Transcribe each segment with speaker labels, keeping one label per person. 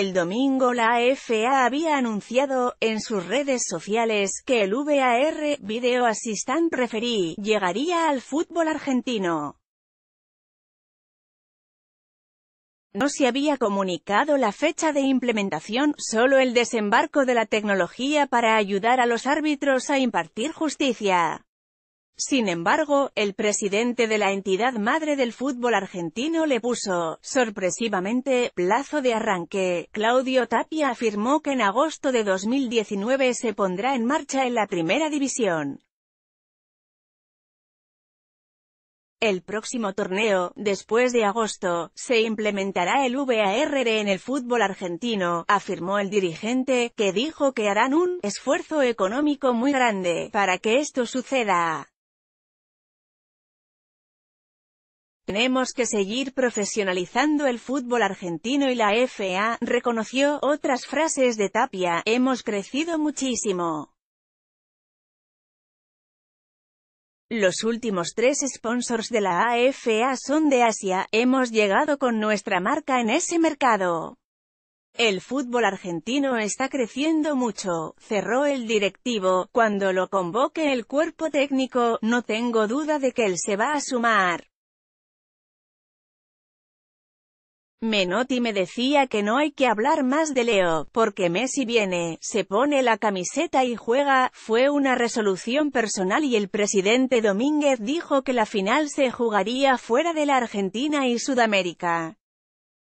Speaker 1: El domingo la AFA había anunciado, en sus redes sociales, que el VAR, Video Assistant Referee, llegaría al fútbol argentino. No se había comunicado la fecha de implementación, solo el desembarco de la tecnología para ayudar a los árbitros a impartir justicia. Sin embargo, el presidente de la entidad madre del fútbol argentino le puso, sorpresivamente, plazo de arranque. Claudio Tapia afirmó que en agosto de 2019 se pondrá en marcha en la primera división. El próximo torneo, después de agosto, se implementará el VARR en el fútbol argentino, afirmó el dirigente, que dijo que harán un esfuerzo económico muy grande para que esto suceda. Tenemos que seguir profesionalizando el fútbol argentino y la FA, reconoció, otras frases de Tapia, hemos crecido muchísimo. Los últimos tres sponsors de la AFA son de Asia, hemos llegado con nuestra marca en ese mercado. El fútbol argentino está creciendo mucho, cerró el directivo, cuando lo convoque el cuerpo técnico, no tengo duda de que él se va a sumar. Menotti me decía que no hay que hablar más de Leo, porque Messi viene, se pone la camiseta y juega, fue una resolución personal y el presidente Domínguez dijo que la final se jugaría fuera de la Argentina y Sudamérica.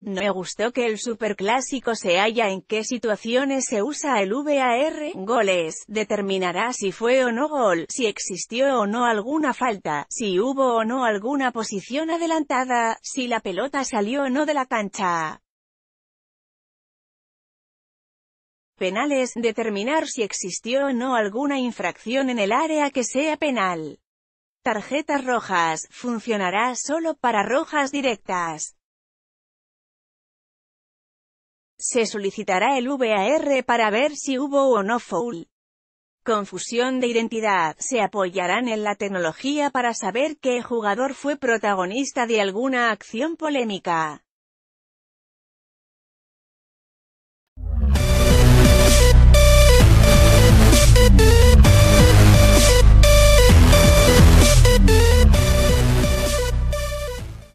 Speaker 1: No me gustó que el superclásico se haya en qué situaciones se usa el VAR, goles, determinará si fue o no gol, si existió o no alguna falta, si hubo o no alguna posición adelantada, si la pelota salió o no de la cancha. Penales, determinar si existió o no alguna infracción en el área que sea penal. Tarjetas rojas, funcionará solo para rojas directas. Se solicitará el VAR para ver si hubo o no foul. Confusión de identidad. Se apoyarán en la tecnología para saber qué jugador fue protagonista de alguna acción polémica.